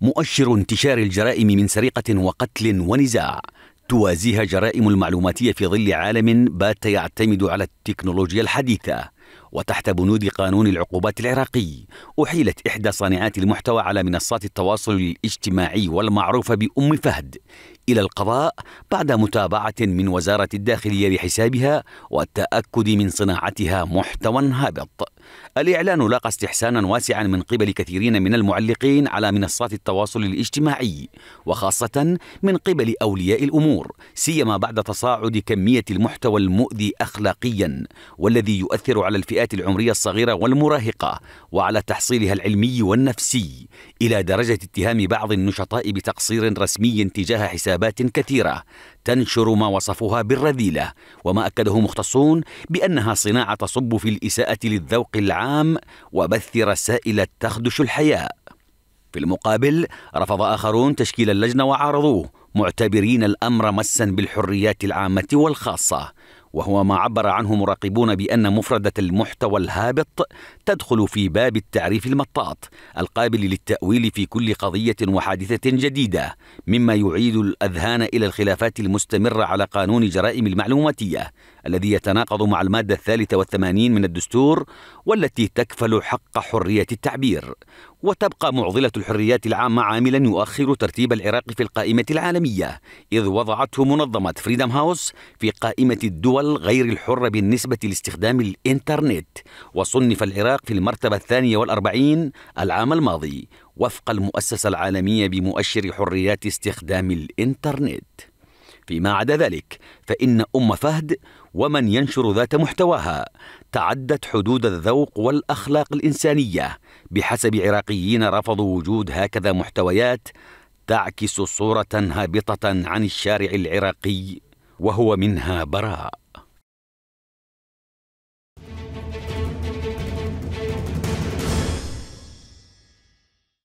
مؤشر انتشار الجرائم من سرقة وقتل ونزاع توازيها جرائم المعلوماتية في ظل عالم بات يعتمد على التكنولوجيا الحديثة وتحت بنود قانون العقوبات العراقي أحيلت إحدى صانعات المحتوى على منصات التواصل الاجتماعي والمعروفة بأم فهد إلى القضاء بعد متابعة من وزارة الداخلية لحسابها والتأكد من صناعتها محتوى هابط الإعلان لاقى استحسانا واسعا من قبل كثيرين من المعلقين على منصات التواصل الاجتماعي وخاصة من قبل أولياء الأمور سيما بعد تصاعد كمية المحتوى المؤذي أخلاقيا والذي يؤثر على الفئة الفئات العمرية الصغيرة والمراهقة وعلى تحصيلها العلمي والنفسي إلى درجة اتهام بعض النشطاء بتقصير رسمي تجاه حسابات كثيرة تنشر ما وصفوها بالرذيلة وما أكده مختصون بأنها صناعة تصب في الإساءة للذوق العام وبث رسائل تخدش الحياء في المقابل رفض آخرون تشكيل اللجنة وعارضوه معتبرين الأمر مسا بالحريات العامة والخاصة وهو ما عبر عنه مراقبون بان مفرده المحتوى الهابط تدخل في باب التعريف المطاط القابل للتاويل في كل قضيه وحادثه جديده مما يعيد الاذهان الى الخلافات المستمره على قانون جرائم المعلوماتيه الذي يتناقض مع الماده الثالثه والثمانين من الدستور والتي تكفل حق حريه التعبير وتبقى معضله الحريات العامه عاملا يؤخر ترتيب العراق في القائمه العالميه اذ وضعته منظمه فريدم هاوس في قائمه الدول الدول غير الحرة بالنسبة لاستخدام الإنترنت وصنف العراق في المرتبة الثانية والأربعين العام الماضي وفق المؤسسة العالمية بمؤشر حريات استخدام الإنترنت فيما عدا ذلك فإن أم فهد ومن ينشر ذات محتواها تعدت حدود الذوق والأخلاق الإنسانية بحسب عراقيين رفضوا وجود هكذا محتويات تعكس صورة هابطة عن الشارع العراقي وهو منها براء